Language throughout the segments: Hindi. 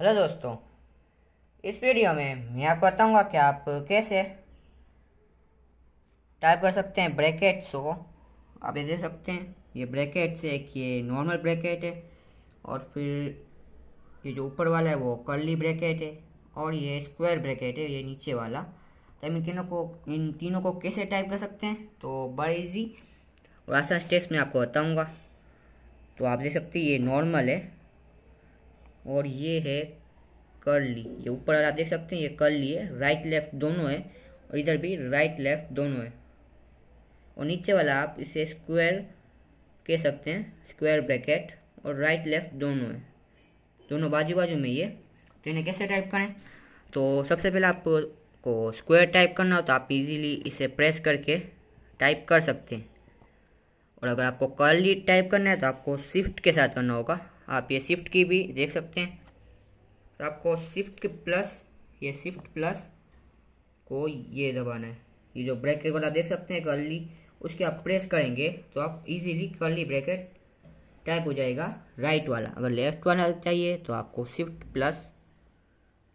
हेलो दोस्तों इस वीडियो में मैं आपको बताऊंगा कि आप कैसे टाइप कर सकते हैं ब्रैकेट्स सो आप ये दे सकते हैं ये ब्रैकेट्स एक ये नॉर्मल ब्रैकेट है और फिर ये जो ऊपर वाला है वो कर्ली ब्रैकेट है और ये स्क्वायर ब्रैकेट है ये नीचे वाला तो इन तीनों को इन तीनों को कैसे टाइप कर सकते हैं तो बड़ा ईजी और आसान स्टेप्स मैं आपको बताऊँगा तो आप देख सकते हैं ये नॉर्मल है और ये है कर्ली ये ऊपर आप देख सकते हैं ये कर्ली है राइट लेफ्ट दोनों है और इधर भी राइट लेफ्ट दोनों है और नीचे वाला आप इसे स्क्वायर कह सकते हैं स्क्वायर ब्रैकेट और राइट लेफ्ट दोनों है दोनों बाजू बाजू में ये तो इन्हें कैसे टाइप करें तो सबसे पहले आपको स्क्वायर टाइप करना हो तो आप इजीली इसे प्रेस करके टाइप कर सकते हैं और अगर आपको कर्ली टाइप करना है तो आपको शिफ्ट के साथ करना होगा आप ये शिफ्ट की भी देख सकते हैं तो आपको शिफ्ट के प्लस ये शिफ्ट प्लस को ये दबाना है ये जो ब्रैकेट वाला देख सकते हैं कर्ली उसके आप प्रेस करेंगे तो आप इजीली कर्ली ब्रैकेट टाइप हो जाएगा राइट वाला अगर लेफ्ट वाला चाहिए तो आपको शिफ्ट प्लस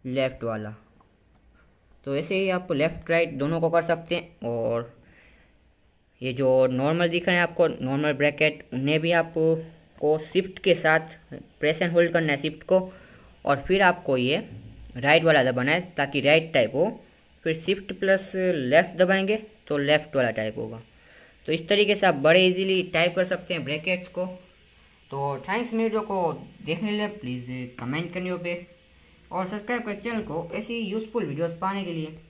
लेफ्ट वाला तो ऐसे ही आप लेफ्ट राइट दोनों को कर सकते हैं और ये जो नॉर्मल दिख रहे हैं आपको नॉर्मल ब्रैकेट उन्हें भी आप को शिफ्ट के साथ प्रेस एंड होल्ड करना है शिफ्ट को और फिर आपको ये राइट वाला दबाना है ताकि राइट टाइप हो फिर शिफ्ट प्लस लेफ़्ट दबाएंगे तो लेफ़्ट वाला टाइप होगा तो इस तरीके से आप बड़े इजीली टाइप कर सकते हैं ब्रैकेट्स को तो थैंक्स मेरे जो को देखने लिए प्लीज़ कमेंट करने पे और सब्सक्राइब कर चैनल को ऐसी यूज़फुल वीडियोस पाने के लिए